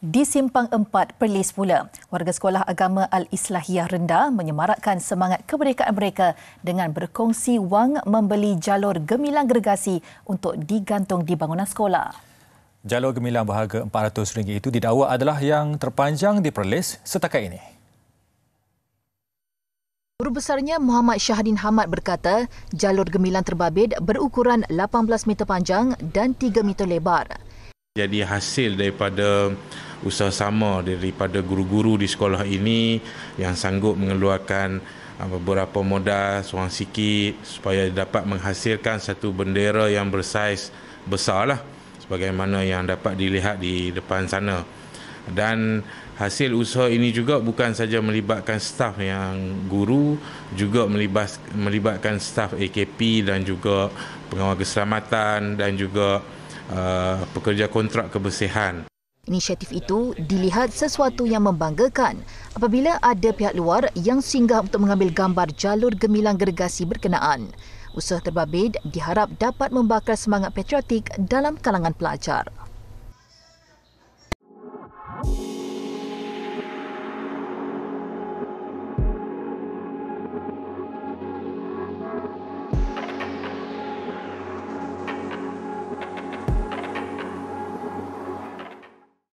di Simpang 4 Perlis pula. Warga Sekolah Agama Al-Islahiyah Rendah menyemarakkan semangat kemerdekaan mereka dengan berkongsi wang membeli jalur gemilang gergasi untuk digantung di bangunan sekolah. Jalur gemilang berharga RM400 itu didakwa adalah yang terpanjang di Perlis setakat ini. Guru besarnya Muhammad Syahdin Hamad berkata, jalur gemilang terbabit berukuran 18 meter panjang dan 3 meter lebar. Jadi hasil daripada usaha sama daripada guru-guru di sekolah ini yang sanggup mengeluarkan ah, beberapa modal seorang sikit supaya dapat menghasilkan satu bendera yang bersaiz besarlah sebagaimana yang dapat dilihat di depan sana. Dan hasil usaha ini juga bukan saja melibatkan staf yang guru juga melibas, melibatkan staf AKP dan juga pengawal keselamatan dan juga uh, pekerja kontrak kebersihan. Inisiatif itu dilihat sesuatu yang membanggakan apabila ada pihak luar yang singgah untuk mengambil gambar jalur gemilang gergasi berkenaan. Usaha terbabit diharap dapat membakar semangat patriotik dalam kalangan pelajar.